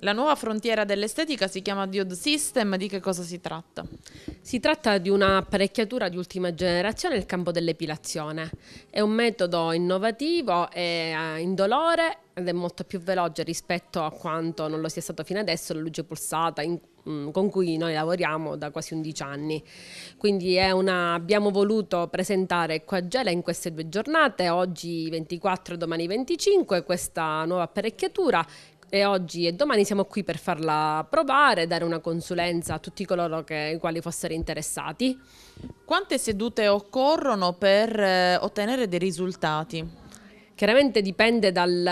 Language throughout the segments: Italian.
La nuova frontiera dell'estetica si chiama Diode System, di che cosa si tratta? Si tratta di un'apparecchiatura di ultima generazione nel campo dell'epilazione. È un metodo innovativo e eh, indolore ed è molto più veloce rispetto a quanto non lo sia stato fino adesso la luce pulsata in, mm, con cui noi lavoriamo da quasi 11 anni. Quindi una, abbiamo voluto presentare qua a Gela in queste due giornate, oggi 24 e domani 25, questa nuova apparecchiatura e oggi e domani siamo qui per farla provare, dare una consulenza a tutti coloro che, i quali fossero interessati. Quante sedute occorrono per eh, ottenere dei risultati? Chiaramente dipende dal,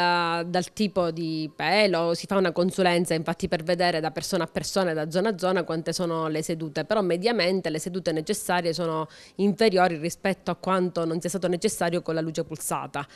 dal, tipo di pelo, si fa una consulenza infatti per vedere da persona a persona e da zona a zona quante sono le sedute, però mediamente le sedute necessarie sono inferiori rispetto a quanto non sia stato necessario con la luce pulsata.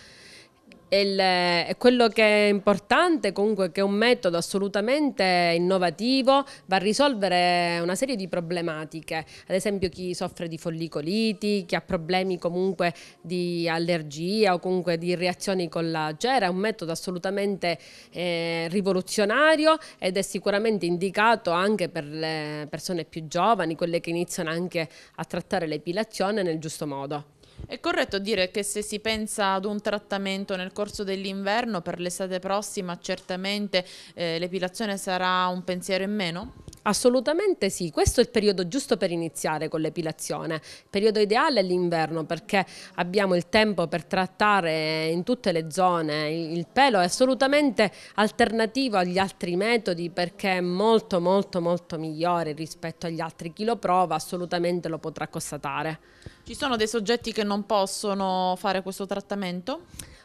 Il, eh, quello che è importante comunque è che è un metodo assolutamente innovativo, va a risolvere una serie di problematiche, ad esempio chi soffre di follicoliti, chi ha problemi comunque di allergia o comunque di reazioni con la cera, è un metodo assolutamente eh, rivoluzionario ed è sicuramente indicato anche per le persone più giovani, quelle che iniziano anche a trattare l'epilazione nel giusto modo. È corretto dire che se si pensa ad un trattamento nel corso dell'inverno, per l'estate prossima certamente eh, l'epilazione sarà un pensiero in meno? Assolutamente sì, questo è il periodo giusto per iniziare con l'epilazione. Il periodo ideale è l'inverno perché abbiamo il tempo per trattare in tutte le zone. Il pelo è assolutamente alternativo agli altri metodi perché è molto molto molto migliore rispetto agli altri. Chi lo prova assolutamente lo potrà constatare. Ci sono dei soggetti che non possono fare questo trattamento?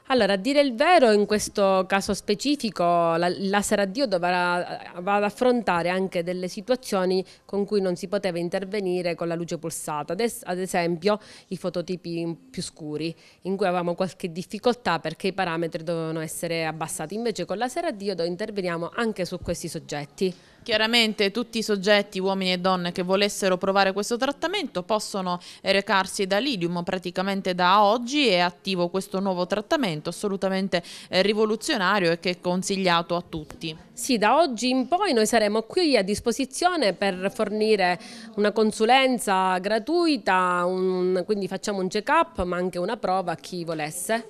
Allora, a dire il vero, in questo caso specifico, la, il laser a diodo dovrà, va ad affrontare anche delle situazioni con cui non si poteva intervenire con la luce pulsata, ad esempio i fototipi più scuri, in cui avevamo qualche difficoltà perché i parametri dovevano essere abbassati. Invece con la laser a diodo interveniamo anche su questi soggetti. Chiaramente tutti i soggetti, uomini e donne, che volessero provare questo trattamento possono recarsi da Lidium, praticamente da oggi è attivo questo nuovo trattamento strumento assolutamente eh, rivoluzionario e che è consigliato a tutti. Sì, da oggi in poi noi saremo qui a disposizione per fornire una consulenza gratuita, un, quindi facciamo un check-up ma anche una prova a chi volesse.